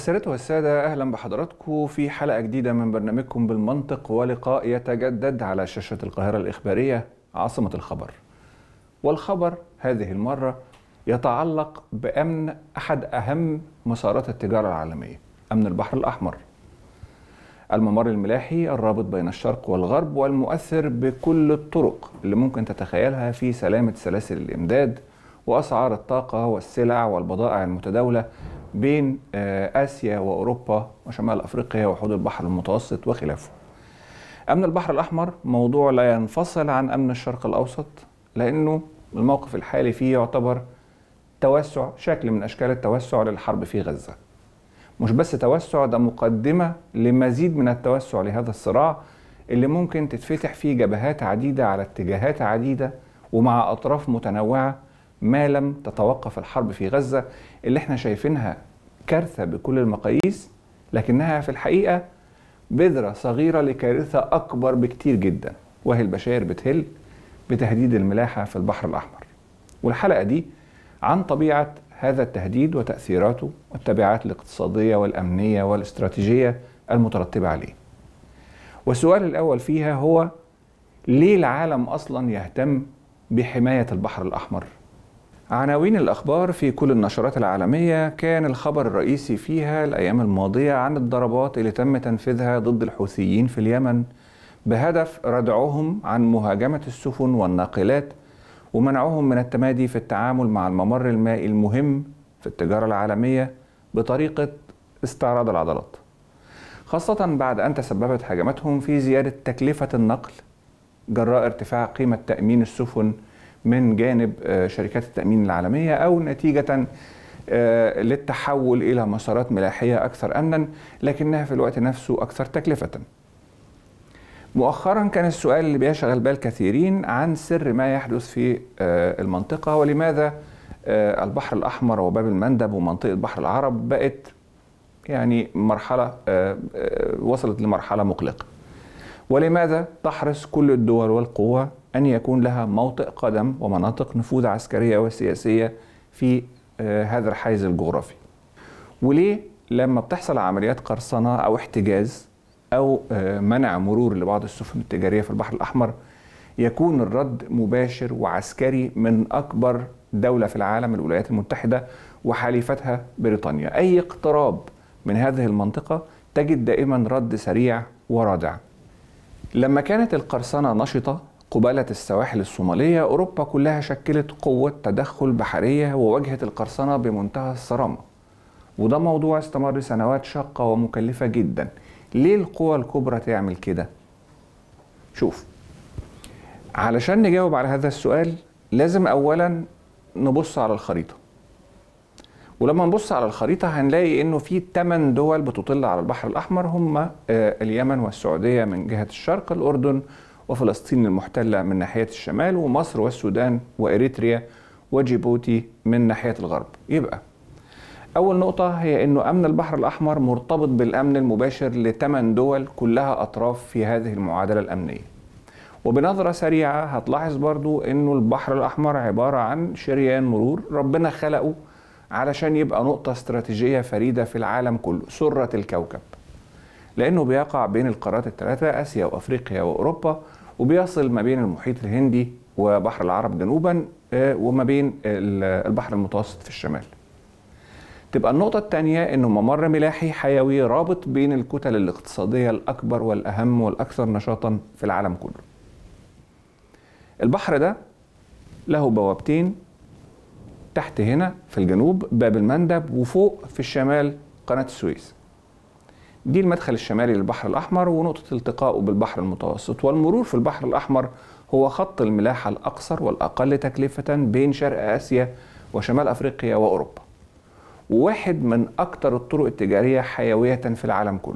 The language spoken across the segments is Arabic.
السادة والسادة أهلا بحضراتكم في حلقة جديدة من برنامجكم بالمنطق ولقاء يتجدد على شاشة القاهرة الإخبارية عاصمة الخبر والخبر هذه المرة يتعلق بأمن أحد أهم مسارات التجارة العالمية أمن البحر الأحمر الممر الملاحي الرابط بين الشرق والغرب والمؤثر بكل الطرق اللي ممكن تتخيلها في سلامة سلاسل الإمداد وأسعار الطاقة والسلع والبضائع المتداولة بين آه، آسيا وأوروبا وشمال أفريقيا وحدود البحر المتوسط وخلافه أمن البحر الأحمر موضوع لا ينفصل عن أمن الشرق الأوسط لأنه الموقف الحالي فيه يعتبر توسع شكل من أشكال التوسع للحرب في غزة مش بس توسع ده مقدمة لمزيد من التوسع لهذا الصراع اللي ممكن تتفتح فيه جبهات عديدة على اتجاهات عديدة ومع أطراف متنوعة ما لم تتوقف الحرب في غزة اللي احنا شايفينها كارثة بكل المقاييس لكنها في الحقيقة بذرة صغيرة لكارثة أكبر بكتير جدا وهي البشائر بتهل بتهديد الملاحة في البحر الأحمر والحلقة دي عن طبيعة هذا التهديد وتأثيراته والتبعات الاقتصادية والأمنية والاستراتيجية المترتبة عليه والسؤال الأول فيها هو ليه العالم أصلا يهتم بحماية البحر الأحمر عناوين الأخبار في كل النشرات العالمية كان الخبر الرئيسي فيها الأيام الماضية عن الضربات اللي تم تنفيذها ضد الحوثيين في اليمن بهدف ردعهم عن مهاجمة السفن والناقلات ومنعهم من التمادي في التعامل مع الممر المائي المهم في التجارة العالمية بطريقة استعراض العضلات خاصة بعد أن تسببت هجمتهم في زيادة تكلفة النقل جراء ارتفاع قيمة تأمين السفن من جانب آه، شركات التامين العالميه او نتيجه آه، للتحول الى مسارات ملاحيه اكثر امنا لكنها في الوقت نفسه اكثر تكلفه. مؤخرا كان السؤال اللي بيشغل بال كثيرين عن سر ما يحدث في آه، المنطقه ولماذا البحر الاحمر وباب المندب ومنطقه بحر العرب بقت يعني مرحله وصلت لمرحله مقلقه. ولماذا تحرص كل الدول والقوى أن يكون لها موطئ قدم ومناطق نفوذ عسكرية وسياسية في آه، هذا الحيز الجغرافي وليه لما بتحصل عمليات قرصنة أو احتجاز أو آه، منع مرور لبعض السفن التجارية في البحر الأحمر يكون الرد مباشر وعسكري من أكبر دولة في العالم الولايات المتحدة وحليفتها بريطانيا أي اقتراب من هذه المنطقة تجد دائما رد سريع ورادع لما كانت القرصنة نشطة قبالة السواحل الصومالية أوروبا كلها شكلت قوة تدخل بحرية وواجهت القرصنة بمنتهى الصرامة وده موضوع استمر سنوات شاقة ومكلفة جدا ليه القوى الكبرى تعمل كده؟ شوف علشان نجاوب على هذا السؤال لازم أولا نبص على الخريطة ولما نبص على الخريطة هنلاقي إنه في 8 دول بتطل على البحر الأحمر هم آه، اليمن والسعودية من جهة الشرق الأردن وفلسطين المحتلة من ناحية الشمال ومصر والسودان وإريتريا وجيبوتي من ناحية الغرب يبقى أول نقطة هي أنه أمن البحر الأحمر مرتبط بالأمن المباشر لثمان دول كلها أطراف في هذه المعادلة الأمنية وبنظرة سريعة هتلاحظ برضو أنه البحر الأحمر عبارة عن شريان مرور ربنا خلقه علشان يبقى نقطة استراتيجية فريدة في العالم كله سرة الكوكب لأنه بيقع بين القارات الثلاثة آسيا وأفريقيا وأوروبا وبيصل ما بين المحيط الهندي وبحر العرب جنوبا آه، وما بين البحر المتوسط في الشمال تبقى النقطة الثانية إنه ممر ملاحي حيوي رابط بين الكتل الاقتصادية الأكبر والأهم والأكثر نشاطا في العالم كله. البحر ده له بوابتين تحت هنا في الجنوب باب المندب وفوق في الشمال قناة السويس. دي المدخل الشمالي للبحر الأحمر ونقطة التقائه بالبحر المتوسط والمرور في البحر الأحمر هو خط الملاحة الأقصر والأقل تكلفة بين شرق آسيا وشمال أفريقيا وأوروبا وواحد من أكثر الطرق التجارية حيوية في العالم كله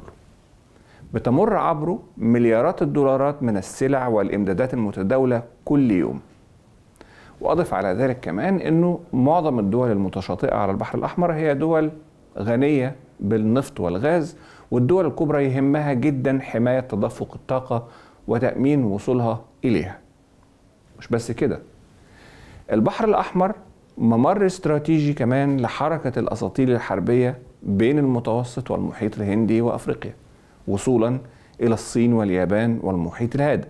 بتمر عبره مليارات الدولارات من السلع والإمدادات المتداولة كل يوم وأضف على ذلك كمان أنه معظم الدول المتشاطئة على البحر الأحمر هي دول غنية بالنفط والغاز والدول الكبرى يهمها جدا حماية تدفق الطاقة وتأمين وصولها إليها مش بس كده البحر الأحمر ممر استراتيجي كمان لحركة الأساطيل الحربية بين المتوسط والمحيط الهندي وأفريقيا وصولا إلى الصين واليابان والمحيط الهادئ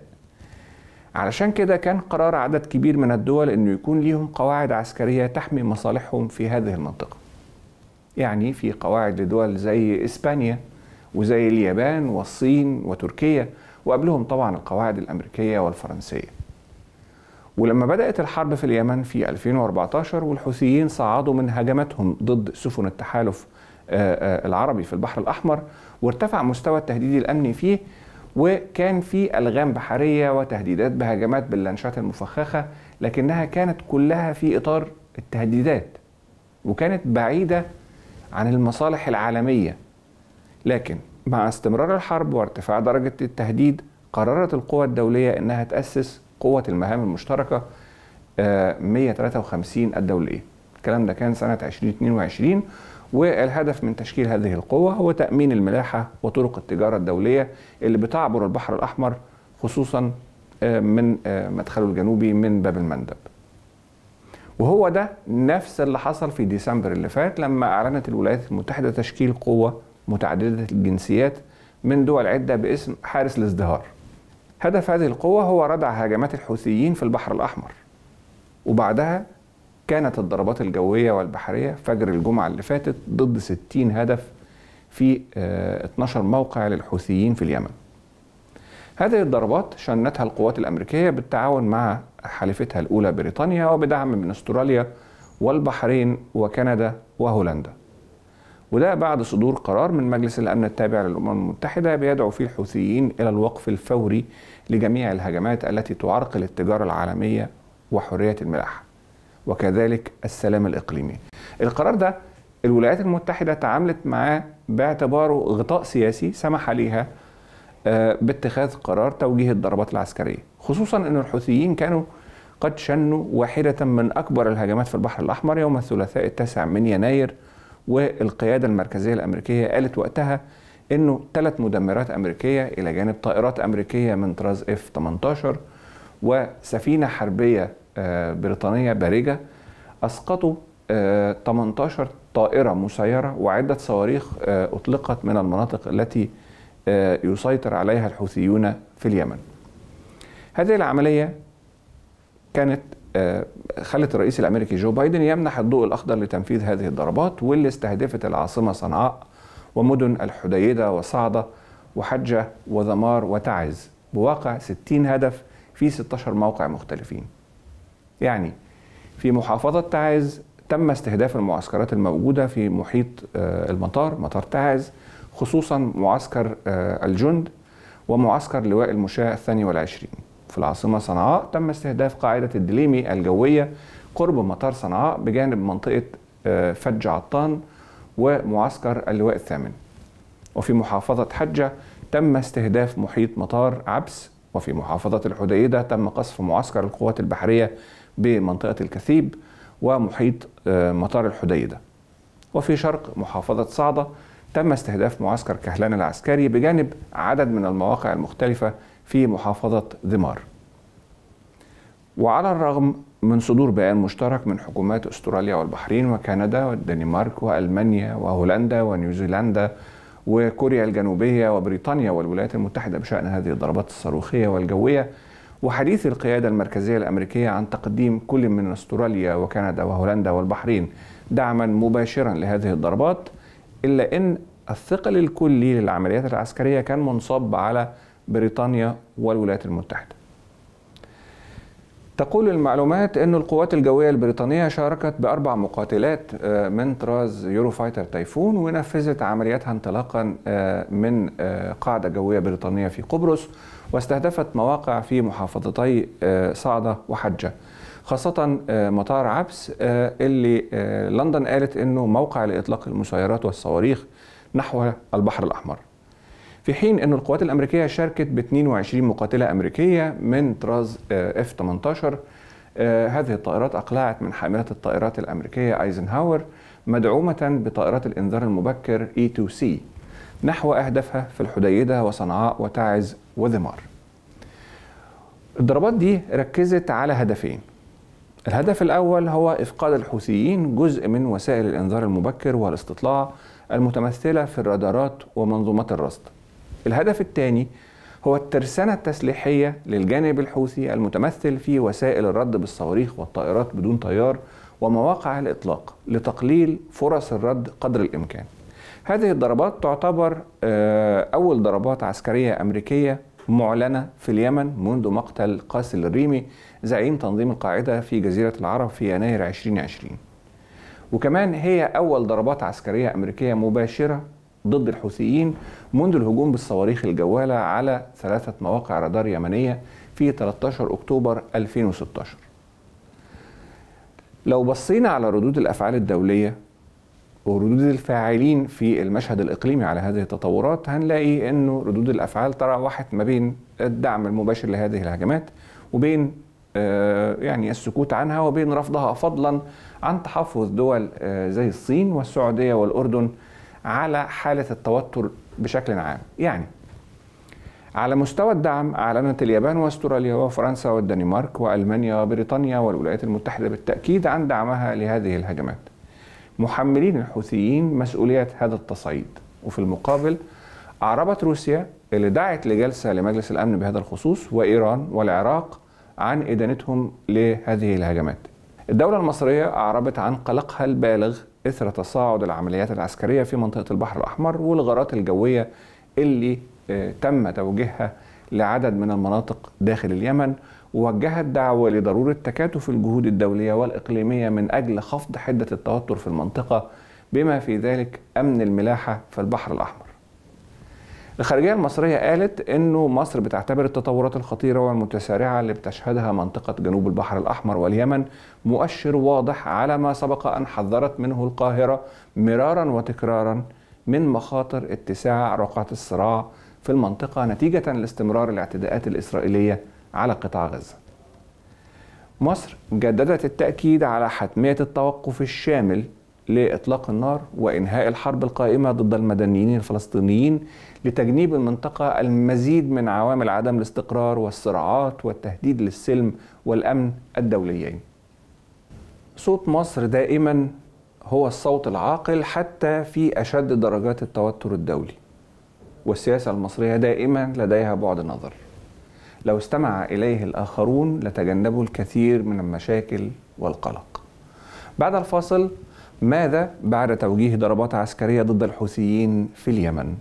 علشان كده كان قرار عدد كبير من الدول انه يكون ليهم قواعد عسكريه تحمي مصالحهم في هذه المنطقه. يعني في قواعد لدول زي اسبانيا وزي اليابان والصين وتركيا وقبلهم طبعا القواعد الأمريكية والفرنسية ولما بدأت الحرب في اليمن في 2014 والحوثيين صعدوا من هجماتهم ضد سفن التحالف آه، آه، العربي في البحر الأحمر وارتفع مستوى التهديد الأمني فيه وكان في ألغام بحرية وتهديدات بهجمات باللانشات المفخخة لكنها كانت كلها في إطار التهديدات وكانت بعيدة عن المصالح العالمية لكن مع استمرار الحرب وارتفاع درجة التهديد قررت القوى الدولية أنها تأسس قوة المهام المشتركة 153 آه، الدولية الكلام ده كان سنة 2022 والهدف من تشكيل هذه القوة هو تأمين الملاحة وطرق التجارة الدولية اللي بتعبر البحر الأحمر خصوصا آه، من آه، مدخله الجنوبي من باب المندب وهو ده نفس اللي حصل في ديسمبر اللي فات لما أعلنت الولايات المتحدة تشكيل قوة متعددة الجنسيات من دول عدة باسم حارس الازدهار هدف هذه القوة هو ردع هجمات الحوثيين في البحر الأحمر وبعدها كانت الضربات الجوية والبحرية فجر الجمعة اللي فاتت ضد 60 هدف في 12 آه، موقع للحوثيين في اليمن هذه الضربات شنتها القوات الأمريكية بالتعاون مع حليفتها الأولى بريطانيا وبدعم من استراليا والبحرين وكندا وهولندا وده بعد صدور قرار من مجلس الأمن التابع للأمم المتحدة بيدعو فيه الحوثيين إلى الوقف الفوري لجميع الهجمات التي تعرقل التجارة العالمية وحرية الملاحة وكذلك السلام الإقليمي القرار ده الولايات المتحدة تعاملت معاه باعتباره غطاء سياسي سمح ليها آه، باتخاذ قرار توجيه الضربات العسكرية خصوصا أن الحوثيين كانوا قد شنوا واحدة من أكبر الهجمات في البحر الأحمر يوم الثلاثاء التاسع من يناير والقيادة المركزية الأمريكية قالت وقتها أنه ثلاث مدمرات أمريكية إلى جانب طائرات أمريكية من طراز F-18 وسفينة حربية آه، بريطانية بارجة أسقطوا 18 آه، طائرة مسيرة وعدة صواريخ آه، أطلقت من المناطق التي يسيطر عليها الحوثيون في اليمن هذه العملية كانت آه، خلت الرئيس الامريكي جو بايدن يمنح الضوء الاخضر لتنفيذ هذه الضربات واللي استهدفت العاصمه صنعاء ومدن الحديده وصعده وحجه وذمار وتعز بواقع 60 هدف في 16 موقع مختلفين. يعني في محافظه تعز تم استهداف المعسكرات الموجوده في محيط آه، المطار مطار تعز خصوصا معسكر آه، الجند ومعسكر لواء المشاة الثاني والعشرين في العاصمة صنعاء تم استهداف قاعدة الدليمي الجوية قرب مطار صنعاء بجانب منطقة آه، فج عطان ومعسكر اللواء الثامن وفي محافظة حجة تم استهداف محيط مطار عبس وفي محافظة الحديدة تم قصف معسكر القوات البحرية بمنطقة الكثيب ومحيط آه، مطار الحديدة وفي شرق محافظة صعدة تم استهداف معسكر كهلان العسكري بجانب عدد من المواقع المختلفة في محافظة ذمار وعلى الرغم من صدور بيان مشترك من حكومات استراليا والبحرين وكندا والدنمارك والمانيا وهولندا ونيوزيلندا وكوريا الجنوبيه وبريطانيا والولايات المتحده بشان هذه الضربات الصاروخيه والجويه وحديث القياده المركزيه الامريكيه عن تقديم كل من استراليا وكندا وهولندا والبحرين دعما مباشرا لهذه الضربات الا ان الثقل الكلي للعمليات العسكريه كان منصب على بريطانيا والولايات المتحدة. تقول المعلومات أن القوات الجوية البريطانية شاركت بأربع مقاتلات آه، من طراز يوروفايتر تايفون ونفذت عملياتها انطلاقا آه، من آه، قاعدة جوية بريطانية في قبرص واستهدفت مواقع في محافظتي صعدة وحجة خاصة مطار عبس اللي لندن قالت أنه موقع لإطلاق المسيرات والصواريخ نحو البحر الأحمر في حين أن القوات الأمريكية شاركت ب 22 مقاتلة أمريكية من طراز آه، اف 18 آه، هذه الطائرات أقلعت من حاملة الطائرات الأمريكية أيزنهاور مدعومة بطائرات الإنذار المبكر اي 2 سي نحو أهدافها في الحديدة وصنعاء وتعز وذمار الضربات دي ركزت على هدفين الهدف الأول هو إفقاد الحوثيين جزء من وسائل الإنذار المبكر والاستطلاع المتمثلة في الرادارات ومنظومات الرصد الهدف الثاني هو الترسانة التسليحية للجانب الحوثي المتمثل في وسائل الرد بالصواريخ والطائرات بدون طيار ومواقع الإطلاق لتقليل فرص الرد قدر الإمكان هذه الضربات تعتبر آه، أول ضربات عسكرية أمريكية معلنة في اليمن منذ مقتل قاسل الريمي زعيم تنظيم القاعدة في جزيرة العرب في يناير 2020 وكمان هي أول ضربات عسكرية أمريكية مباشرة ضد الحوثيين منذ الهجوم بالصواريخ الجوالة على ثلاثة مواقع رادار يمنية في 13 أكتوبر 2016 لو بصينا على ردود الأفعال الدولية وردود الفاعلين في المشهد الإقليمي على هذه التطورات هنلاقي أنه ردود الأفعال تراوحت ما بين الدعم المباشر لهذه الهجمات وبين آه، يعني السكوت عنها وبين رفضها فضلا عن تحفظ دول آه، زي الصين والسعودية والأردن على حالة التوتر بشكل عام يعني على مستوى الدعم أعلنت اليابان واستراليا وفرنسا والدنمارك وألمانيا وبريطانيا والولايات المتحدة بالتأكيد عن دعمها لهذه الهجمات محملين الحوثيين مسؤولية هذا التصعيد وفي المقابل أعربت روسيا اللي دعت لجلسة لمجلس الأمن بهذا الخصوص وإيران والعراق عن إدانتهم لهذه الهجمات الدولة المصرية أعربت عن قلقها البالغ اثر تصاعد العمليات العسكريه في منطقه البحر الاحمر والغارات الجويه اللي آه، تم توجيهها لعدد من المناطق داخل اليمن ووجهت دعوة لضرورة تكاتف الجهود الدولية والإقليمية من أجل خفض حدة التوتر في المنطقة بما في ذلك أمن الملاحة في البحر الأحمر الخارجيه المصريه قالت انه مصر بتعتبر التطورات الخطيره والمتسارعه اللي بتشهدها منطقه جنوب البحر الاحمر واليمن مؤشر واضح على ما سبق ان حذرت منه القاهره مرارا وتكرارا من مخاطر اتساع رقعه الصراع في المنطقه نتيجه لاستمرار الاعتداءات الاسرائيليه على قطاع غزه. مصر جددت التاكيد على حتميه التوقف الشامل لاطلاق النار وانهاء الحرب القائمه ضد المدنيين الفلسطينيين لتجنيب المنطقة المزيد من عوامل عدم الاستقرار والصراعات والتهديد للسلم والأمن الدوليين صوت مصر دائما هو الصوت العاقل حتى في أشد درجات التوتر الدولي والسياسة المصرية دائما لديها بعد نظر لو استمع إليه الآخرون لتجنبوا الكثير من المشاكل والقلق بعد الفاصل ماذا بعد توجيه ضربات عسكرية ضد الحوثيين في اليمن؟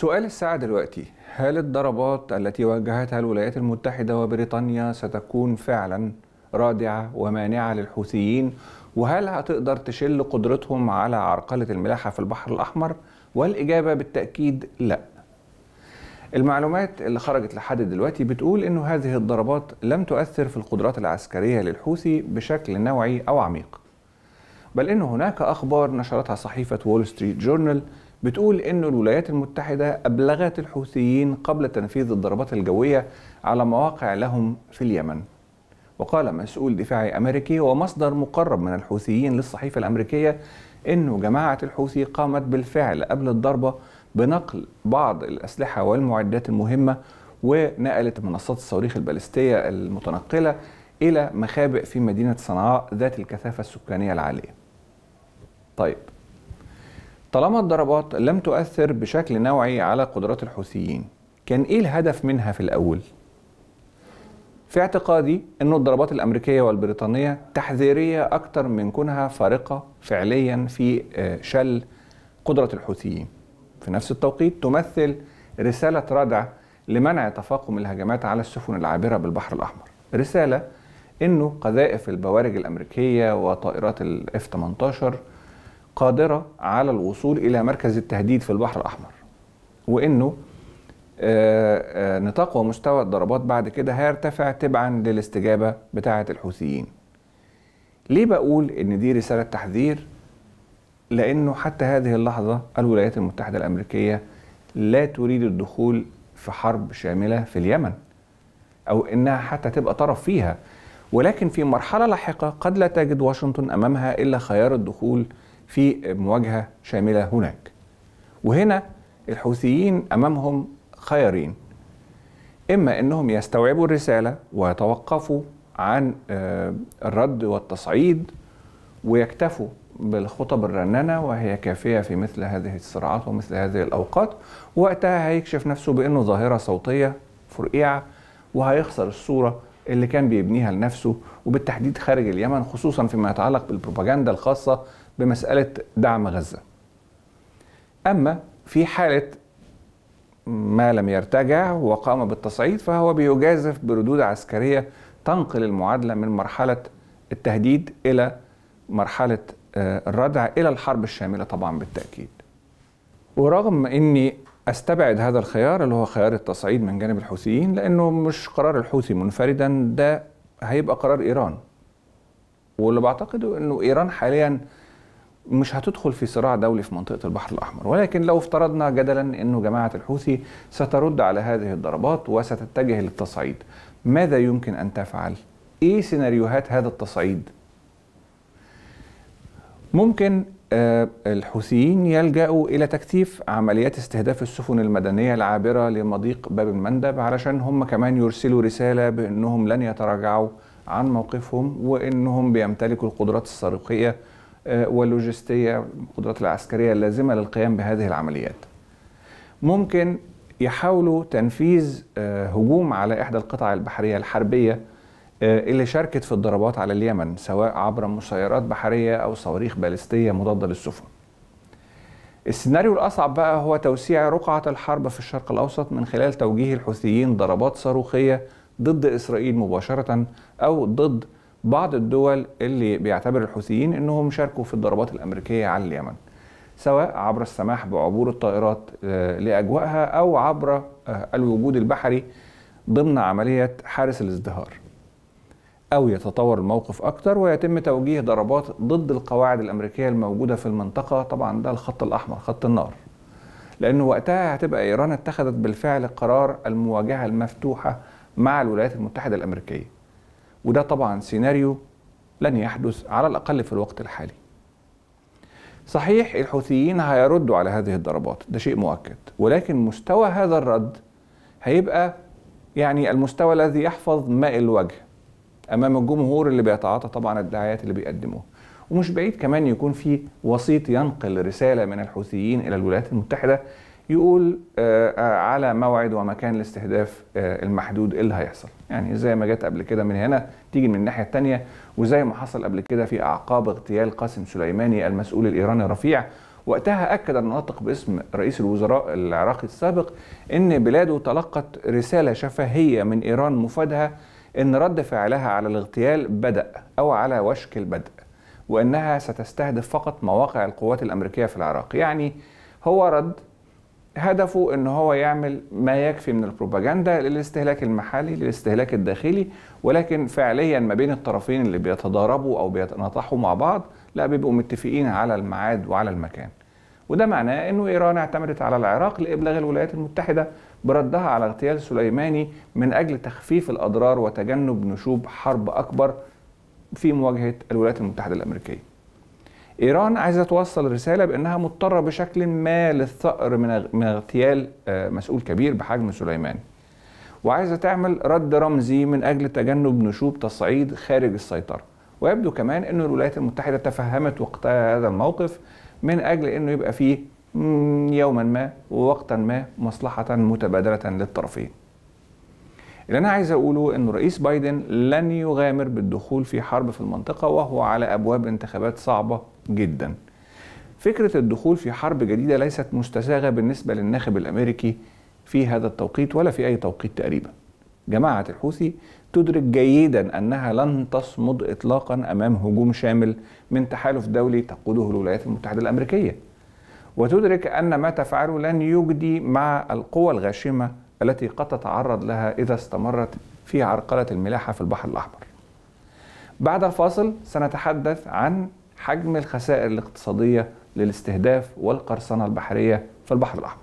سؤال الساعة دلوقتي هل الضربات التي واجهتها الولايات المتحدة وبريطانيا ستكون فعلا رادعة ومانعة للحوثيين وهل هتقدر تشل قدرتهم على عرقلة الملاحة في البحر الأحمر والإجابة بالتأكيد لا المعلومات اللي خرجت لحد دلوقتي بتقول أن هذه الضربات لم تؤثر في القدرات العسكرية للحوثي بشكل نوعي أو عميق بل أن هناك أخبار نشرتها صحيفة وول ستريت جورنال بتقول أن الولايات المتحدة أبلغت الحوثيين قبل تنفيذ الضربات الجوية على مواقع لهم في اليمن وقال مسؤول دفاعي أمريكي ومصدر مقرب من الحوثيين للصحيفة الأمريكية أن جماعة الحوثي قامت بالفعل قبل الضربة بنقل بعض الأسلحة والمعدات المهمة ونقلت منصات الصواريخ البالستية المتنقلة إلى مخابئ في مدينة صنعاء ذات الكثافة السكانية العالية طيب طالما الضربات لم تؤثر بشكل نوعي على قدرات الحوثيين كان ايه الهدف منها في الاول في اعتقادي أن الضربات الأمريكية والبريطانية تحذيرية أكثر من كونها فارقة فعليا في آه، شل قدرة الحوثيين في نفس التوقيت تمثل رسالة ردع لمنع تفاقم الهجمات على السفن العابرة بالبحر الأحمر رسالة أنه قذائف البوارج الأمريكية وطائرات الاف 18 قادرة على الوصول إلى مركز التهديد في البحر الأحمر وإنه آه، آه، نطاق ومستوى الضربات بعد كده هيرتفع تبعا للاستجابة بتاعة الحوثيين ليه بقول إن دي رسالة تحذير لأنه حتى هذه اللحظة الولايات المتحدة الأمريكية لا تريد الدخول في حرب شاملة في اليمن أو إنها حتى تبقى طرف فيها ولكن في مرحلة لاحقة قد لا تجد واشنطن أمامها إلا خيار الدخول في مواجهة شاملة هناك وهنا الحوثيين أمامهم خيارين إما أنهم يستوعبوا الرسالة ويتوقفوا عن آه، الرد والتصعيد ويكتفوا بالخطب الرنانة وهي كافية في مثل هذه الصراعات ومثل هذه الأوقات وقتها هيكشف نفسه بأنه ظاهرة صوتية فرقيعة وهيخسر الصورة اللي كان بيبنيها لنفسه وبالتحديد خارج اليمن خصوصا فيما يتعلق بالبروباجندا الخاصة بمسألة دعم غزة أما في حالة ما لم يرتجع وقام بالتصعيد فهو بيجازف بردود عسكرية تنقل المعادلة من مرحلة التهديد إلى مرحلة آه، الردع إلى الحرب الشاملة طبعا بالتأكيد ورغم أني استبعد هذا الخيار اللي هو خيار التصعيد من جانب الحوثيين لانه مش قرار الحوثي منفردا ده هيبقى قرار ايران واللي بعتقده انه ايران حاليا مش هتدخل في صراع دولي في منطقة البحر الأحمر ولكن لو افترضنا جدلا أنه جماعة الحوثي سترد على هذه الضربات وستتجه للتصعيد ماذا يمكن أن تفعل؟ إيه سيناريوهات هذا التصعيد؟ ممكن آه، الحوثيين يلجأوا إلى تكثيف عمليات استهداف السفن المدنية العابرة لمضيق باب المندب علشان هم كمان يرسلوا رسالة بأنهم لن يتراجعوا عن موقفهم وأنهم بيمتلكوا القدرات الصاروخية آه، واللوجستية القدرات العسكرية اللازمة للقيام بهذه العمليات ممكن يحاولوا تنفيذ آه، هجوم على إحدى القطع البحرية الحربية آه، اللي شاركت في الضربات على اليمن سواء عبر مسيرات بحرية أو صواريخ باليستية مضادة للسفن السيناريو الأصعب بقى هو توسيع رقعة الحرب في الشرق الأوسط من خلال توجيه الحوثيين ضربات صاروخية ضد إسرائيل مباشرة أو ضد بعض الدول اللي بيعتبر الحوثيين انهم شاركوا في الضربات الامريكيه على اليمن سواء عبر السماح بعبور الطائرات آه، لاجوائها او عبر آه، الوجود البحري ضمن عمليه حارس الازدهار او يتطور الموقف اكتر ويتم توجيه ضربات ضد القواعد الامريكيه الموجوده في المنطقه طبعا ده الخط الاحمر خط النار لأن وقتها هتبقى إيران اتخذت بالفعل قرار المواجهة المفتوحة مع الولايات المتحدة الأمريكية وده طبعا سيناريو لن يحدث على الأقل في الوقت الحالي صحيح الحوثيين هيردوا على هذه الضربات ده شيء مؤكد ولكن مستوى هذا الرد هيبقى يعني المستوى الذي يحفظ ماء الوجه امام الجمهور اللي بيتعاطى طبعا الدعايات اللي بيقدموها ومش بعيد كمان يكون في وسيط ينقل رساله من الحوثيين الى الولايات المتحده يقول آه، آه، على موعد ومكان الاستهداف آه، المحدود إيه اللي هيحصل يعني زي ما جت قبل كده من هنا تيجي من الناحية التانية وزي ما حصل قبل كده في أعقاب اغتيال قاسم سليماني المسؤول الإيراني الرفيع وقتها أكد الناطق باسم رئيس الوزراء العراقي السابق أن بلاده تلقت رسالة شفهية من إيران مفادها أن رد فعلها على الاغتيال بدأ أو على وشك البدء وأنها ستستهدف فقط مواقع القوات الأمريكية في العراق يعني هو رد هدفه ان هو يعمل ما يكفي من البروباجندا للاستهلاك المحلي للاستهلاك الداخلي ولكن فعليا ما بين الطرفين اللي بيتضاربوا او بيتناطحوا مع بعض لا بيبقوا متفقين على الميعاد وعلى المكان وده معناه انه ايران اعتمدت على العراق لابلاغ الولايات المتحده بردها على اغتيال سليماني من اجل تخفيف الاضرار وتجنب نشوب حرب اكبر في مواجهه الولايات المتحده الامريكيه ايران عايزه توصل رساله بانها مضطره بشكل ما للثأر من اغتيال آه، مسؤول كبير بحجم سليمان وعايزه تعمل رد رمزي من اجل تجنب نشوب تصعيد خارج السيطره ويبدو كمان ان الولايات المتحده تفهمت وقتها هذا الموقف من اجل انه يبقى فيه يوما ما ووقتا ما مصلحه متبادله للطرفين اللي انا عايز اقوله انه رئيس بايدن لن يغامر بالدخول في حرب في المنطقه وهو على ابواب انتخابات صعبه جدا فكره الدخول في حرب جديده ليست مستساغه بالنسبه للناخب الامريكي في هذا التوقيت ولا في اي توقيت تقريبا جماعه الحوثي تدرك جيدا انها لن تصمد اطلاقا امام هجوم شامل من تحالف دولي تقوده الولايات المتحده الامريكيه وتدرك ان ما تفعله لن يجدي مع القوى الغاشمه التي قد تتعرض لها إذا استمرت في عرقلة الملاحة في البحر الأحمر بعد الفاصل سنتحدث عن حجم الخسائر الاقتصادية للاستهداف والقرصنة البحرية في البحر الأحمر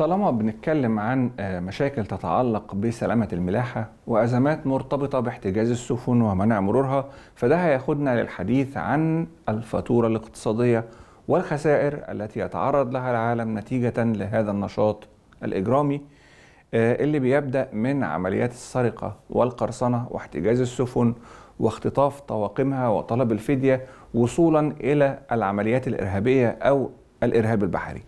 طالما بنتكلم عن آه، مشاكل تتعلق بسلامة الملاحة وأزمات مرتبطة باحتجاز السفن ومنع مرورها فده هياخدنا للحديث عن الفاتورة الاقتصادية والخسائر التي يتعرض لها العالم نتيجة لهذا النشاط الإجرامي آه، اللي بيبدأ من عمليات السرقة والقرصنة واحتجاز السفن واختطاف طواقمها وطلب الفدية وصولا إلى العمليات الإرهابية أو الإرهاب البحري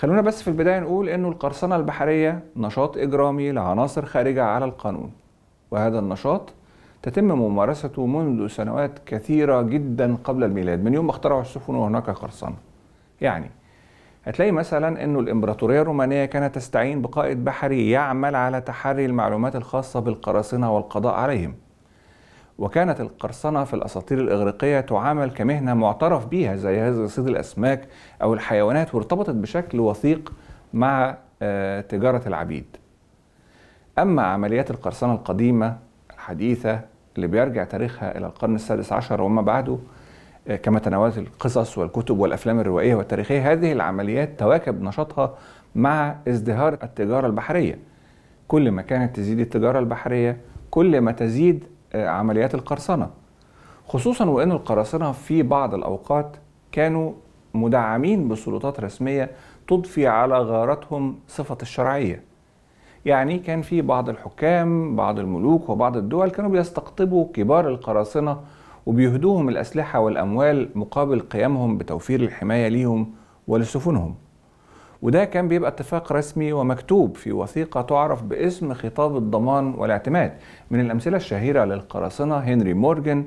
خلونا بس في البداية نقول أنه القرصنة البحرية نشاط إجرامي لعناصر خارجة على القانون وهذا النشاط تتم ممارسته منذ سنوات كثيرة جدا قبل الميلاد من يوم ما اخترعوا السفن وهناك قرصنة يعني هتلاقي مثلا أنه الإمبراطورية الرومانية كانت تستعين بقائد بحري يعمل على تحري المعلومات الخاصة بالقراصنة والقضاء عليهم وكانت القرصنة في الأساطير الإغريقية تعامل كمهنة معترف بيها زي هذا صيد الأسماك أو الحيوانات وارتبطت بشكل وثيق مع آه، تجارة العبيد أما عمليات القرصنة القديمة الحديثة اللي بيرجع تاريخها إلى القرن السادس عشر وما بعده آه، كما تناولت القصص والكتب والأفلام الروائية والتاريخية هذه العمليات تواكب نشاطها مع ازدهار التجارة البحرية كل ما كانت تزيد التجارة البحرية كل ما تزيد عمليات القرصنه خصوصا وان القراصنه في بعض الاوقات كانوا مدعمين بسلطات رسميه تضفي على غارتهم صفه الشرعيه يعني كان في بعض الحكام بعض الملوك وبعض الدول كانوا بيستقطبوا كبار القراصنه وبيهدوهم الاسلحه والاموال مقابل قيامهم بتوفير الحمايه ليهم ولسفنهم وده كان بيبقى اتفاق رسمي ومكتوب في وثيقة تعرف باسم خطاب الضمان والاعتماد من الأمثلة الشهيرة للقراصنة هنري مورجان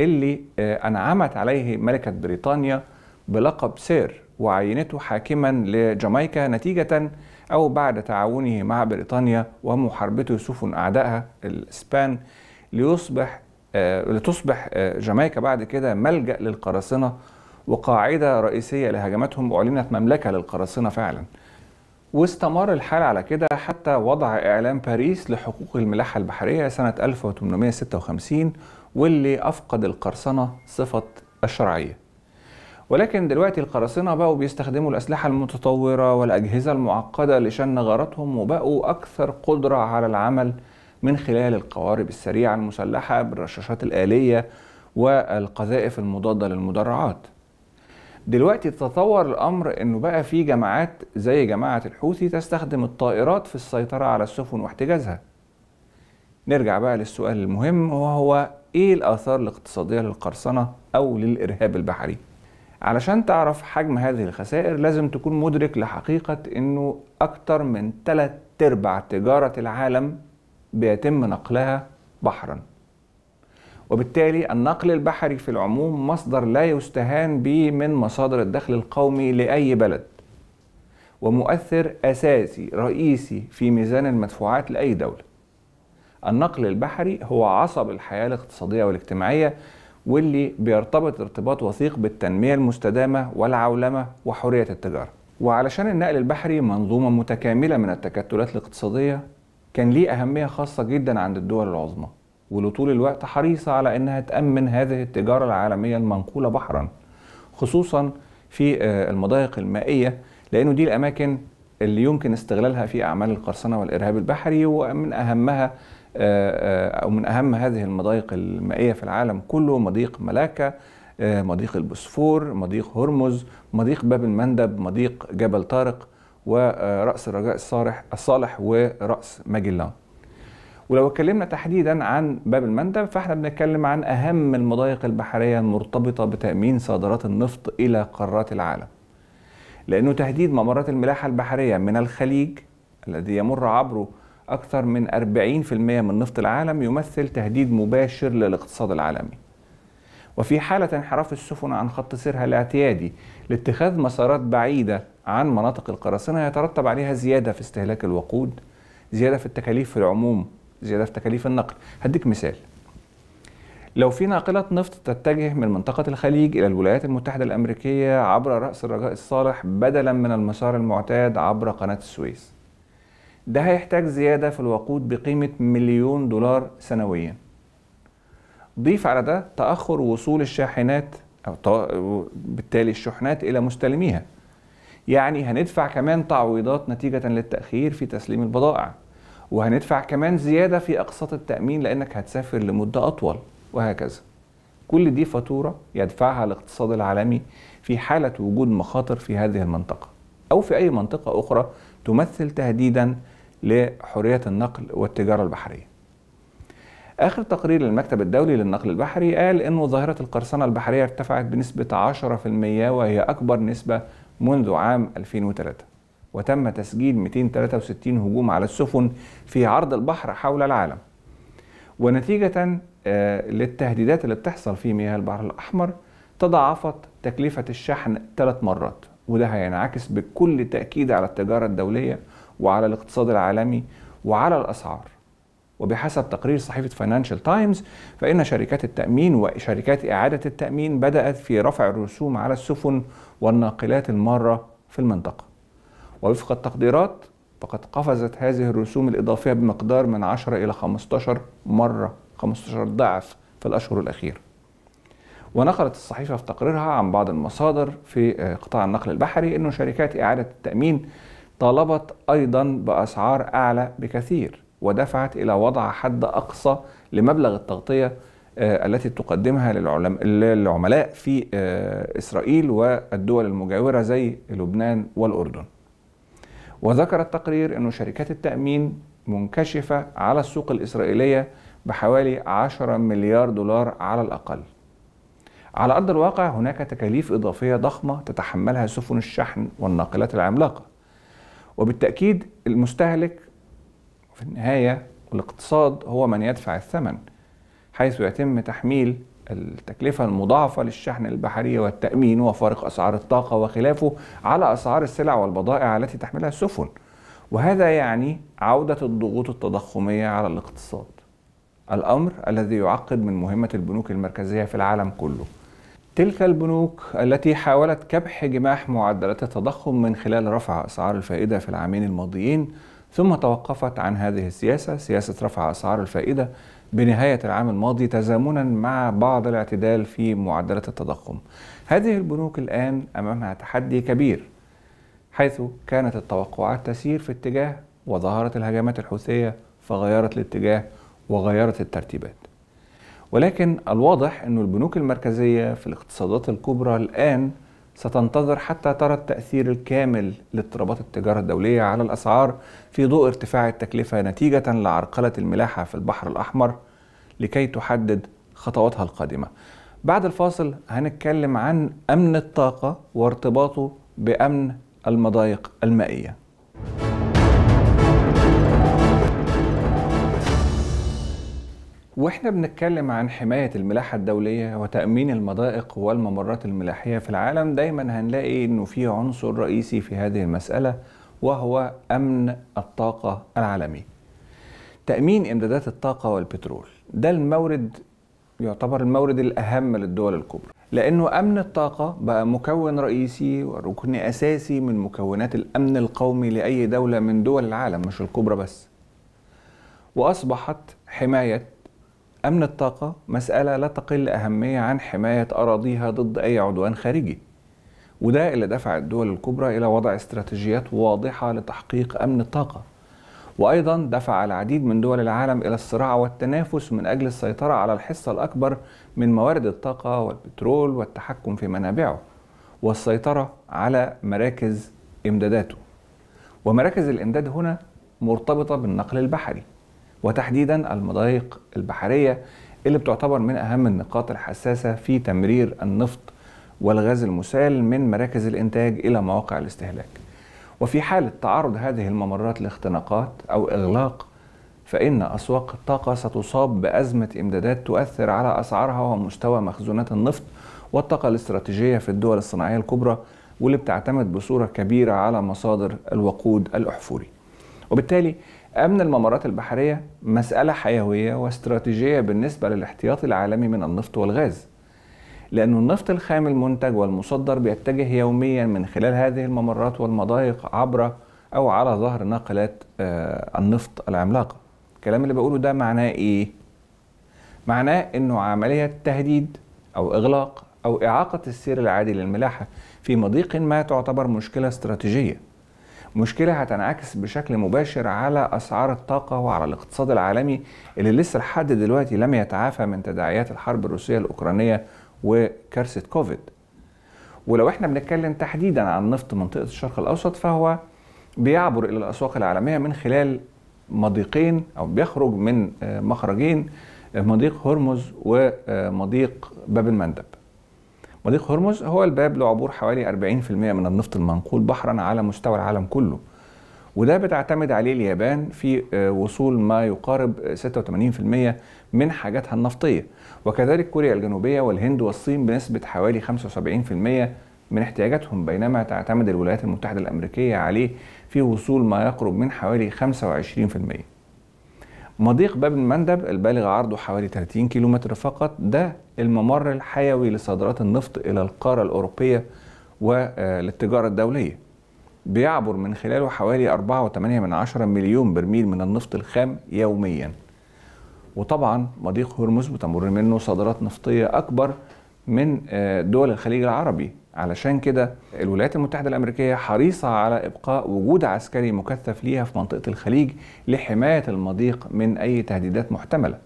اللي آه، أنعمت عليه ملكة بريطانيا بلقب سير وعينته حاكما لجامايكا نتيجة أو بعد تعاونه مع بريطانيا ومحاربته سفن أعدائها الإسبان ليصبح آه، لتصبح آه، جامايكا بعد كده ملجأ للقراصنة وقاعدة رئيسية لهجماتهم أعلنت مملكة للقراصنة فعلا واستمر الحال على كده حتى وضع إعلام باريس لحقوق الملاحة البحرية سنة 1856 واللي أفقد القرصنة صفة الشرعية ولكن دلوقتي القراصنة بقوا بيستخدموا الأسلحة المتطورة والأجهزة المعقدة لشن غاراتهم وبقوا أكثر قدرة على العمل من خلال القوارب السريعة المسلحة بالرشاشات الآلية والقذائف المضادة للمدرعات دلوقتي تطور الامر انه بقى في جماعات زي جماعه الحوثي تستخدم الطائرات في السيطره على السفن واحتجازها نرجع بقى للسؤال المهم وهو ايه الاثار الاقتصاديه للقرصنه او للارهاب البحري علشان تعرف حجم هذه الخسائر لازم تكون مدرك لحقيقه انه اكثر من ثلاث ارباع تجاره العالم بيتم نقلها بحرا وبالتالي النقل البحري في العموم مصدر لا يستهان به من مصادر الدخل القومي لأي بلد ومؤثر أساسي رئيسي في ميزان المدفوعات لأي دولة النقل البحري هو عصب الحياة الاقتصادية والاجتماعية واللي بيرتبط ارتباط وثيق بالتنمية المستدامة والعولمة وحرية التجارة وعلشان النقل البحري منظومة متكاملة من التكتلات الاقتصادية كان ليه أهمية خاصة جدا عند الدول العظمى ولطول الوقت حريصة على أنها تأمن هذه التجارة العالمية المنقولة بحرا خصوصا في آه، المضايق المائية لأنه دي الأماكن اللي يمكن استغلالها في أعمال القرصنة والإرهاب البحري ومن أهمها آه، آه، أو من أهم هذه المضايق المائية في العالم كله مضيق ملاكا مضيق البوسفور مضيق هرمز مضيق باب المندب مضيق جبل طارق ورأس الرجاء الصالح الصالح ورأس ماجلان ولو اتكلمنا تحديدا عن باب المندب فاحنا بنتكلم عن اهم المضايق البحريه المرتبطه بتامين صادرات النفط الى قارات العالم لانه تهديد ممرات الملاحه البحريه من الخليج الذي يمر عبره اكثر من 40% من نفط العالم يمثل تهديد مباشر للاقتصاد العالمي وفي حالة انحراف السفن عن خط سيرها الاعتيادي لاتخاذ مسارات بعيدة عن مناطق القراصنة يترتب عليها زيادة في استهلاك الوقود زيادة في التكاليف في العموم زياده في تكاليف النقل هديك مثال لو في ناقلة نفط تتجه من منطقة الخليج إلى الولايات المتحدة الأمريكية عبر رأس الرجاء الصالح بدلا من المسار المعتاد عبر قناة السويس ده هيحتاج زيادة في الوقود بقيمة مليون دولار سنويا ضيف على ده تأخر وصول الشاحنات أو بالتالي الشحنات إلى مستلميها يعني هندفع كمان تعويضات نتيجة للتأخير في تسليم البضائع وهندفع كمان زياده في اقساط التامين لانك هتسافر لمده اطول وهكذا كل دي فاتوره يدفعها الاقتصاد العالمي في حاله وجود مخاطر في هذه المنطقه او في اي منطقه اخرى تمثل تهديدا لحريه النقل والتجاره البحريه آخر تقرير للمكتب الدولي للنقل البحري قال إنه ظاهرة القرصنة البحرية ارتفعت بنسبة 10% وهي أكبر نسبة منذ عام 2003 وتم تسجيل 263 هجوم على السفن في عرض البحر حول العالم ونتيجة آه، للتهديدات اللي بتحصل في مياه البحر الأحمر تضاعفت تكلفة الشحن ثلاث مرات وده هينعكس بكل تأكيد على التجارة الدولية وعلى الاقتصاد العالمي وعلى الأسعار وبحسب تقرير صحيفة فاينانشال تايمز فإن شركات التأمين وشركات إعادة التأمين بدأت في رفع الرسوم على السفن والناقلات المارة في المنطقة ووفق التقديرات فقد قفزت هذه الرسوم الإضافية بمقدار من 10 إلى 15 مرة 15 ضعف في الأشهر الأخيرة ونقلت الصحيفة في تقريرها عن بعض المصادر في آه، قطاع النقل البحري أن شركات إعادة التأمين طالبت أيضا بأسعار أعلى بكثير ودفعت إلى وضع حد أقصى لمبلغ التغطية آه، التي تقدمها للعملاء في آه، إسرائيل والدول المجاورة زي لبنان والأردن وذكر التقرير أن شركات التأمين منكشفة على السوق الإسرائيلية بحوالي 10 مليار دولار على الأقل على أرض الواقع هناك تكاليف إضافية ضخمة تتحملها سفن الشحن والناقلات العملاقة وبالتأكيد المستهلك في النهاية الاقتصاد هو من يدفع الثمن حيث يتم تحميل التكلفة المضاعفة للشحن البحري والتأمين وفارق أسعار الطاقة وخلافه على أسعار السلع والبضائع التي تحملها السفن وهذا يعني عودة الضغوط التضخمية على الاقتصاد الأمر الذي يعقد من مهمة البنوك المركزية في العالم كله تلك البنوك التي حاولت كبح جماح معدلات التضخم من خلال رفع أسعار الفائدة في العامين الماضيين ثم توقفت عن هذه السياسة سياسة رفع أسعار الفائدة بنهاية العام الماضي تزامنا مع بعض الاعتدال في معدلات التضخم هذه البنوك الآن أمامها تحدي كبير حيث كانت التوقعات تسير في اتجاه وظهرت الهجمات الحوثية فغيرت الاتجاه وغيرت الترتيبات ولكن الواضح أن البنوك المركزية في الاقتصادات الكبرى الآن ستنتظر حتى ترى التأثير الكامل لاضطرابات التجارة الدولية على الأسعار في ضوء ارتفاع التكلفة نتيجة لعرقلة الملاحة في البحر الأحمر لكي تحدد خطواتها القادمة. بعد الفاصل هنتكلم عن أمن الطاقة وارتباطه بأمن المضايق المائية. واحنا بنتكلم عن حماية الملاحة الدولية وتأمين المضائق والممرات الملاحية في العالم دايما هنلاقي انه في عنصر رئيسي في هذه المسألة وهو أمن الطاقة العالمي تأمين إمدادات الطاقة والبترول ده المورد يعتبر المورد الأهم للدول الكبرى لأنه أمن الطاقة بقى مكون رئيسي وركن أساسي من مكونات الأمن القومي لأي دولة من دول العالم مش الكبرى بس وأصبحت حماية أمن الطاقة مسألة لا تقل أهمية عن حماية أراضيها ضد أي عدوان خارجي وده اللي دفع الدول الكبرى إلى وضع استراتيجيات واضحة لتحقيق أمن الطاقة وأيضا دفع العديد من دول العالم إلى الصراع والتنافس من أجل السيطرة على الحصة الأكبر من موارد الطاقة والبترول والتحكم في منابعه والسيطرة على مراكز إمداداته ومراكز الإمداد هنا مرتبطة بالنقل البحري وتحديدا المضايق البحرية اللي بتعتبر من أهم النقاط الحساسة في تمرير النفط والغاز المسال من مراكز الإنتاج إلى مواقع الاستهلاك وفي حالة تعرض هذه الممرات لاختناقات أو إغلاق فإن أسواق الطاقة ستصاب بأزمة إمدادات تؤثر على أسعارها ومستوى مخزونات النفط والطاقة الاستراتيجية في الدول الصناعية الكبرى واللي بتعتمد بصورة كبيرة على مصادر الوقود الأحفوري وبالتالي أمن الممرات البحرية مسألة حيوية واستراتيجية بالنسبة للاحتياط العالمي من النفط والغاز لأن النفط الخام المنتج والمصدر بيتجه يوميا من خلال هذه الممرات والمضايق عبر أو على ظهر ناقلات آه، النفط العملاقة الكلام اللي بقوله ده معناه إيه؟ معناه إنه عملية تهديد أو إغلاق أو إعاقة السير العادي للملاحة في مضيق ما تعتبر مشكلة استراتيجية مشكله هتنعكس بشكل مباشر على اسعار الطاقه وعلى الاقتصاد العالمي اللي لسه لحد دلوقتي لم يتعافى من تداعيات الحرب الروسيه الاوكرانيه وكارثه كوفيد. ولو احنا بنتكلم تحديدا عن نفط منطقه الشرق الاوسط فهو بيعبر الى الاسواق العالميه من خلال مضيقين او بيخرج من آه، مخرجين آه، مضيق هرمز ومضيق باب المندب. مضيق هرمز هو الباب لعبور حوالي 40% من النفط المنقول بحرا على مستوى العالم كله وده بتعتمد عليه اليابان في آه، وصول ما يقارب 86% من حاجاتها النفطية وكذلك كوريا الجنوبية والهند والصين بنسبة حوالي 75% من احتياجاتهم بينما تعتمد الولايات المتحدة الأمريكية عليه في وصول ما يقرب من حوالي 25% مضيق باب المندب البالغ عرضه حوالي 30 كيلومتر فقط ده الممر الحيوي لصادرات النفط إلى القارة الأوروبية وللتجارة الدولية بيعبر من خلاله حوالي 4.8 مليون برميل من النفط الخام يوميا وطبعا مضيق هرمز بتمر منه صادرات نفطية أكبر من آه، دول الخليج العربي علشان كده الولايات المتحدة الأمريكية حريصة على إبقاء وجود عسكري مكثف ليها في منطقة الخليج لحماية المضيق من أي تهديدات محتملة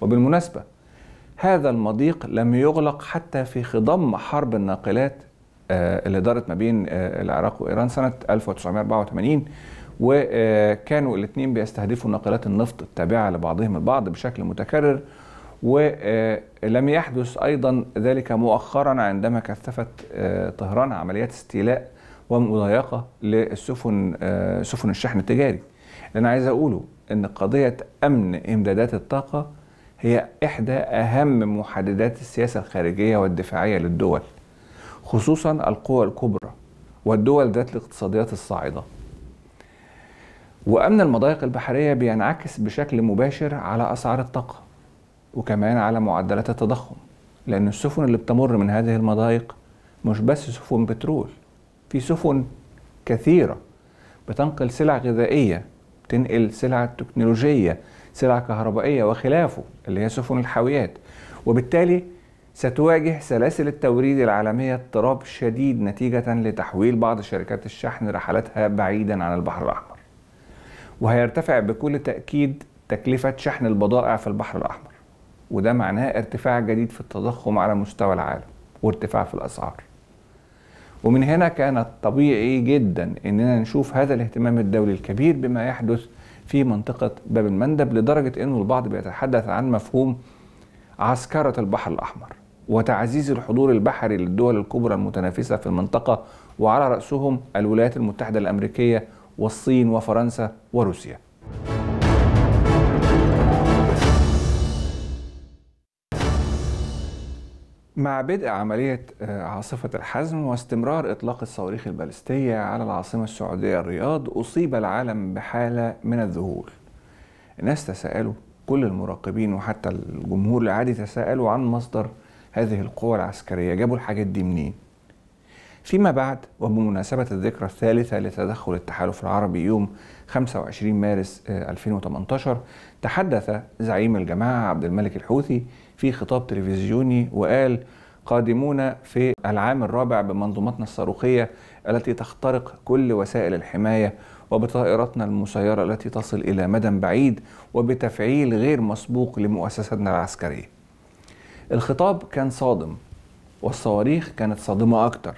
وبالمناسبة هذا المضيق لم يغلق حتى في خضم حرب الناقلات آه، اللي دارت ما بين آه، العراق وإيران سنة 1984 وكانوا الاثنين بيستهدفوا ناقلات النفط التابعة لبعضهم البعض بشكل متكرر ولم يحدث ايضا ذلك مؤخرا عندما كثفت آه، طهران عمليات استيلاء ومضايقه للسفن آه، سفن الشحن التجاري اللي انا عايز اقوله ان قضيه امن امدادات الطاقه هي احدى اهم محددات السياسه الخارجيه والدفاعيه للدول خصوصا القوى الكبرى والدول ذات الاقتصاديات الصاعده وامن المضايق البحريه بينعكس بشكل مباشر على اسعار الطاقه وكمان على معدلات التضخم لأن السفن اللي بتمر من هذه المضايق مش بس سفن بترول في سفن كثيرة بتنقل سلع غذائية بتنقل سلع تكنولوجية سلع كهربائية وخلافه اللي هي سفن الحاويات وبالتالي ستواجه سلاسل التوريد العالمية اضطراب شديد نتيجة لتحويل بعض شركات الشحن رحلاتها بعيدا عن البحر الأحمر وهيرتفع بكل تأكيد تكلفة شحن البضائع في البحر الأحمر وده معناه ارتفاع جديد في التضخم على مستوى العالم وارتفاع في الأسعار ومن هنا كان طبيعي جدا أننا نشوف هذا الاهتمام الدولي الكبير بما يحدث في منطقة باب المندب لدرجة أنه البعض بيتحدث عن مفهوم عسكرة البحر الأحمر وتعزيز الحضور البحري للدول الكبرى المتنافسة في المنطقة وعلى رأسهم الولايات المتحدة الأمريكية والصين وفرنسا وروسيا. مع بدء عملية آه، عاصفة الحزم واستمرار إطلاق الصواريخ البالستية على العاصمة السعودية الرياض أصيب العالم بحالة من الذهول الناس تساءلوا كل المراقبين وحتى الجمهور العادي تساءلوا عن مصدر هذه القوة العسكرية جابوا الحاجات دي منين فيما بعد وبمناسبة الذكرى الثالثة لتدخل التحالف العربي يوم 25 مارس 2018 آه، تحدث زعيم الجماعة عبد الملك الحوثي في خطاب تلفزيوني وقال قادمون في العام الرابع بمنظومتنا الصاروخية التي تخترق كل وسائل الحماية وبطائراتنا المسيرة التي تصل إلى مدى بعيد وبتفعيل غير مسبوق لمؤسستنا العسكرية الخطاب كان صادم والصواريخ كانت صادمة أكتر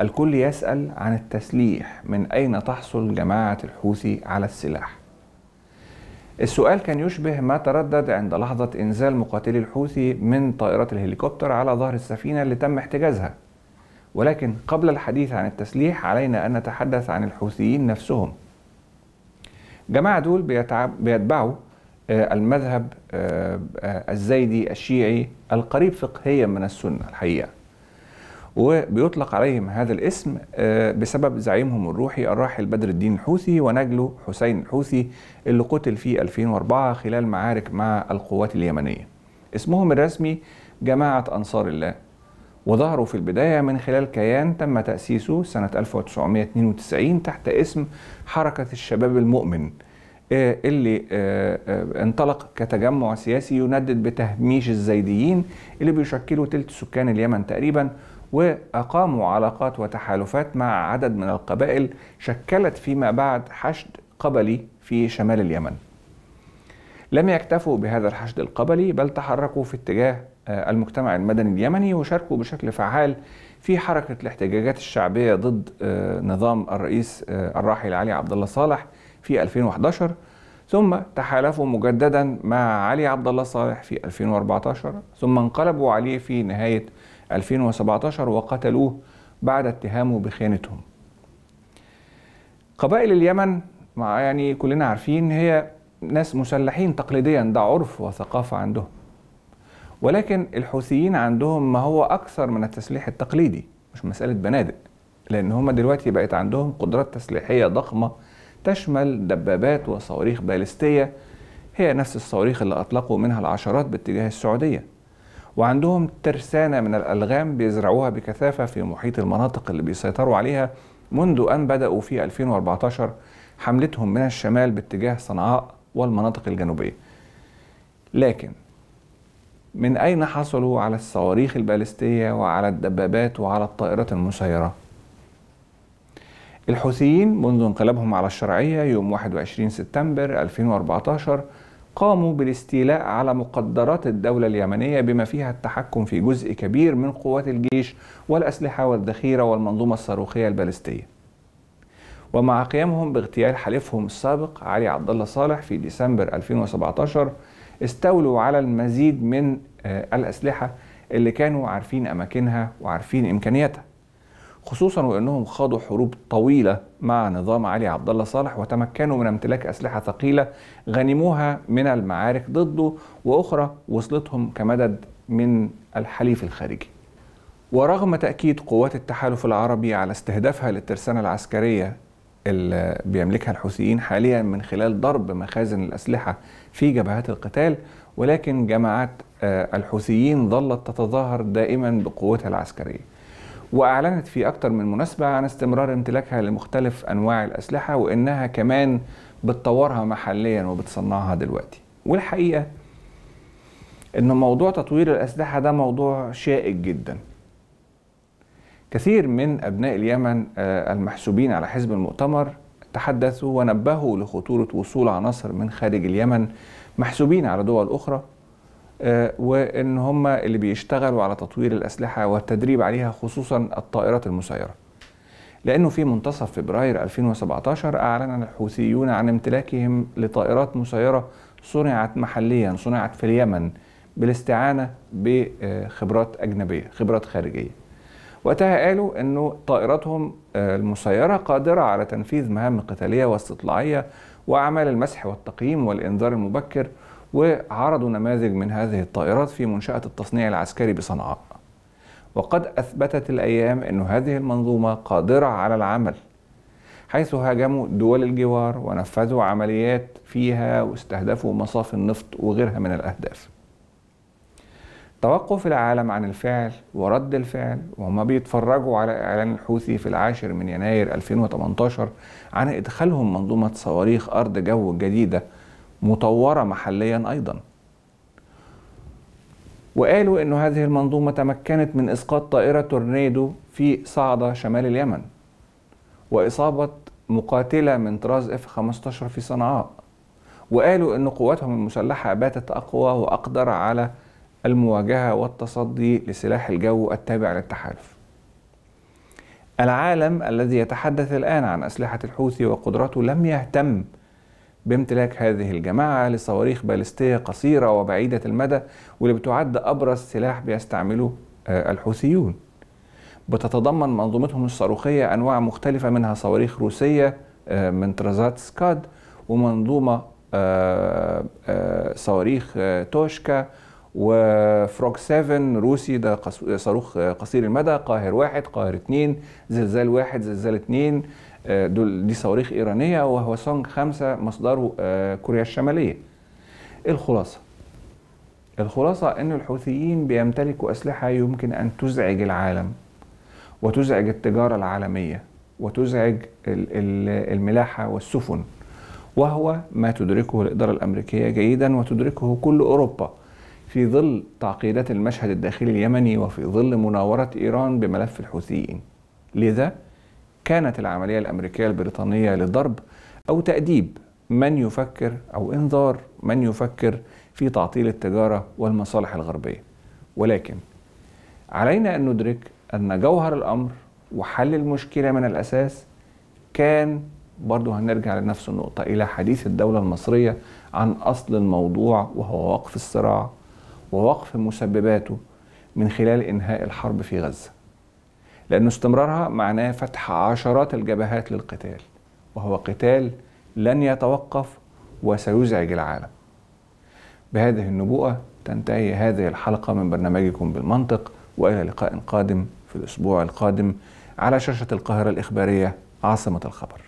الكل يسأل عن التسليح من أين تحصل جماعة الحوثي على السلاح السؤال كان يشبه ما تردد عند لحظة إنزال مقاتلي الحوثي من طائرات الهليكوبتر على ظهر السفينة اللي تم احتجازها ولكن قبل الحديث عن التسليح علينا أن نتحدث عن الحوثيين نفسهم جماعة دول بيتبعوا آه، المذهب آه، آه، الزيدي الشيعي القريب فقهيا من السنة الحقيقة وبيطلق عليهم هذا الاسم آه، بسبب زعيمهم الروحي الراحل بدر الدين الحوثي ونجله حسين الحوثي اللي قتل في 2004 خلال معارك مع القوات اليمنية اسمهم الرسمي جماعة أنصار الله وظهروا في البداية من خلال كيان تم تأسيسه سنة 1992 تحت اسم حركة الشباب المؤمن آه، اللي آه، انطلق كتجمع سياسي يندد بتهميش الزيديين اللي بيشكلوا تلت سكان اليمن تقريبا وأقاموا علاقات وتحالفات مع عدد من القبائل شكلت فيما بعد حشد قبلي في شمال اليمن لم يكتفوا بهذا الحشد القبلي بل تحركوا في اتجاه آه، المجتمع المدني اليمني وشاركوا بشكل فعال في حركة الاحتجاجات الشعبية ضد آه، نظام الرئيس آه، الراحل علي عبد الله صالح في 2011 ثم تحالفوا مجددا مع علي عبد الله صالح في 2014 ثم انقلبوا عليه في نهاية 2017 وقتلوه بعد اتهامه بخيانتهم قبائل اليمن مع يعني كلنا عارفين هي ناس مسلحين تقليديا ده عرف وثقافة عندهم ولكن الحوثيين عندهم ما هو أكثر من التسليح التقليدي مش مسألة بنادق لأن هم دلوقتي بقت عندهم قدرات تسليحية ضخمة تشمل دبابات وصواريخ باليستية هي نفس الصواريخ اللي أطلقوا منها العشرات باتجاه السعودية وعندهم ترسانة من الألغام بيزرعوها بكثافة في محيط المناطق اللي بيسيطروا عليها منذ أن بدأوا في 2014 حملتهم من الشمال باتجاه صنعاء والمناطق الجنوبية لكن من أين حصلوا على الصواريخ البالستية وعلى الدبابات وعلى الطائرات المسيرة؟ الحوثيين منذ انقلابهم على الشرعية يوم 21 سبتمبر 2014 قاموا بالاستيلاء على مقدرات الدولة اليمنية بما فيها التحكم في جزء كبير من قوات الجيش والأسلحة والذخيرة والمنظومة الصاروخية البالستية ومع قيامهم باغتيال حليفهم السابق علي عبد الله صالح في ديسمبر 2017 استولوا على المزيد من آه، الأسلحة اللي كانوا عارفين أماكنها وعارفين إمكانياتها خصوصا وانهم خاضوا حروب طويله مع نظام علي عبد الله صالح وتمكنوا من امتلاك اسلحه ثقيله غنموها من المعارك ضده واخرى وصلتهم كمدد من الحليف الخارجي. ورغم تاكيد قوات التحالف العربي على استهدافها للترسانه العسكريه اللي بيملكها الحوثيين حاليا من خلال ضرب مخازن الاسلحه في جبهات القتال ولكن جماعات آه، الحوثيين ظلت تتظاهر دائما بقوتها العسكريه. وأعلنت في أكثر من مناسبة عن استمرار امتلاكها لمختلف أنواع الأسلحة وإنها كمان بتطورها محليا وبتصنعها دلوقتي والحقيقة إن موضوع تطوير الأسلحة ده موضوع شائك جدا كثير من أبناء اليمن آه، المحسوبين على حزب المؤتمر تحدثوا ونبهوا لخطورة وصول عناصر من خارج اليمن محسوبين على دول أخرى آه، وان هم اللي بيشتغلوا على تطوير الاسلحه والتدريب عليها خصوصا الطائرات المسيره لانه في منتصف فبراير 2017 اعلن الحوثيون عن امتلاكهم لطائرات مسيره صنعت محليا صنعت في اليمن بالاستعانه بخبرات اجنبيه خبرات خارجيه وقتها قالوا انه طائراتهم آه، المسيره قادره على تنفيذ مهام قتاليه واستطلاعيه واعمال المسح والتقييم والانذار المبكر وعرضوا نماذج من هذه الطائرات في منشأة التصنيع العسكري بصنعاء وقد أثبتت الأيام أن هذه المنظومة قادرة على العمل حيث هاجموا دول الجوار ونفذوا عمليات فيها واستهدفوا مصافي النفط وغيرها من الأهداف توقف العالم عن الفعل ورد الفعل وهم بيتفرجوا على إعلان الحوثي في العاشر من يناير 2018 عن إدخالهم منظومة صواريخ أرض جو جديدة مطورة محليا أيضا وقالوا أن هذه المنظومة تمكنت من إسقاط طائرة تورنيدو في صعدة شمال اليمن وإصابة مقاتلة من طراز اف 15 في صنعاء وقالوا أن قواتهم المسلحة باتت أقوى وأقدر على المواجهة والتصدي لسلاح الجو التابع للتحالف العالم الذي يتحدث الآن عن أسلحة الحوثي وقدراته لم يهتم بامتلاك هذه الجماعة لصواريخ باليستية قصيرة وبعيدة المدى واللي بتعد أبرز سلاح بيستعمله آه، الحوثيون بتتضمن منظومتهم الصاروخية أنواع مختلفة منها صواريخ روسية آه، من طرازات سكاد ومنظومة آه، صواريخ توشكا وفروك 7 روسي ده صاروخ قصير المدى قاهر واحد قاهر اثنين زلزال واحد زلزال اثنين آه، دول دي صواريخ ايرانيه وهو سونج خمسة مصدره آه، كوريا الشماليه. الخلاصه الخلاصه ان الحوثيين بيمتلكوا اسلحه يمكن ان تزعج العالم وتزعج التجاره العالميه وتزعج الملاحه والسفن وهو ما تدركه الاداره الامريكيه جيدا وتدركه كل اوروبا في ظل تعقيدات المشهد الداخلي اليمني وفي ظل مناوره ايران بملف الحوثيين. لذا كانت العملية الأمريكية البريطانية لضرب أو تأديب من يفكر أو إنذار من يفكر في تعطيل التجارة والمصالح الغربية ولكن علينا أن ندرك أن جوهر الأمر وحل المشكلة من الأساس كان برضه هنرجع لنفس النقطة إلى حديث الدولة المصرية عن أصل الموضوع وهو وقف الصراع ووقف مسبباته من خلال إنهاء الحرب في غزة لأن استمرارها معناه فتح عشرات الجبهات للقتال وهو قتال لن يتوقف وسيزعج العالم بهذه النبوءة تنتهي هذه الحلقة من برنامجكم بالمنطق وإلى لقاء قادم في الأسبوع القادم على شاشة القاهرة الإخبارية عاصمة الخبر